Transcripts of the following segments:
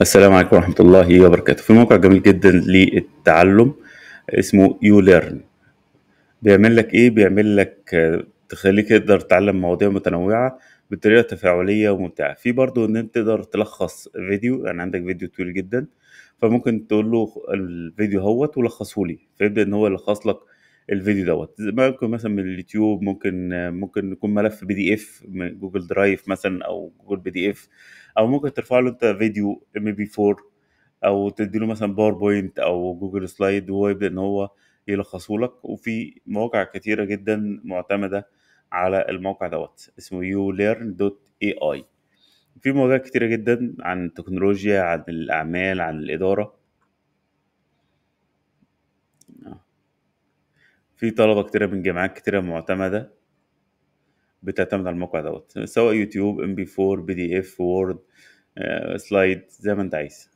السلام عليكم ورحمة الله وبركاته في موقع جميل جدا للتعلم اسمه يو ليرن بيعمل لك ايه بيعمل لك آه، تخليك تقدر تتعلم مواضيع متنوعة بطريقة تفاعلية وممتعة في برضو ان انت تقدر تلخص فيديو يعني عندك فيديو طويل جدا فممكن تقول له الفيديو هوت ولخصه لي فيبدأ ان هو يلخص لك الفيديو دوت ممكن مثلا من اليوتيوب ممكن ممكن يكون ملف بي دي اف من جوجل درايف مثلا او جوجل بي دي اف او ممكن ترفع له انت فيديو ام بي 4 او تدي له مثلا باوربوينت او جوجل سلايد وهو يبدا ان هو يلخصه لك وفي مواقع كثيره جدا معتمده على الموقع دوت اسمه دوت اي اي في مواضيع كتيرة جدا عن التكنولوجيا عن الأعمال عن الإدارة في طلبه كتيره من جامعات كتيره معتمده بتعتمد على الموقع دوت سواء يوتيوب ام بي 4 بي دي اف وورد آه، سلايد زي ما انت عايز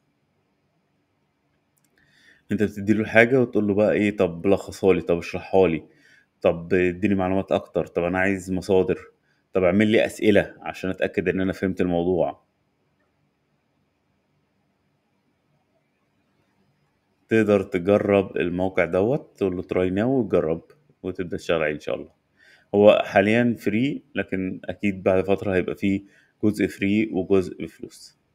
انت بتديله الحاجه وتقول له بقى ايه طب لخصها لي طب اشرحها لي طب اديني معلومات اكتر طب انا عايز مصادر طب اعمل لي اسئله عشان اتاكد ان انا فهمت الموضوع تقدر تجرب الموقع دوت تقول له تراي ناو وجرب وتبدا تشتغل عليه ان شاء الله هو حاليا فري لكن اكيد بعد فتره هيبقى فيه جزء فري وجزء بفلوس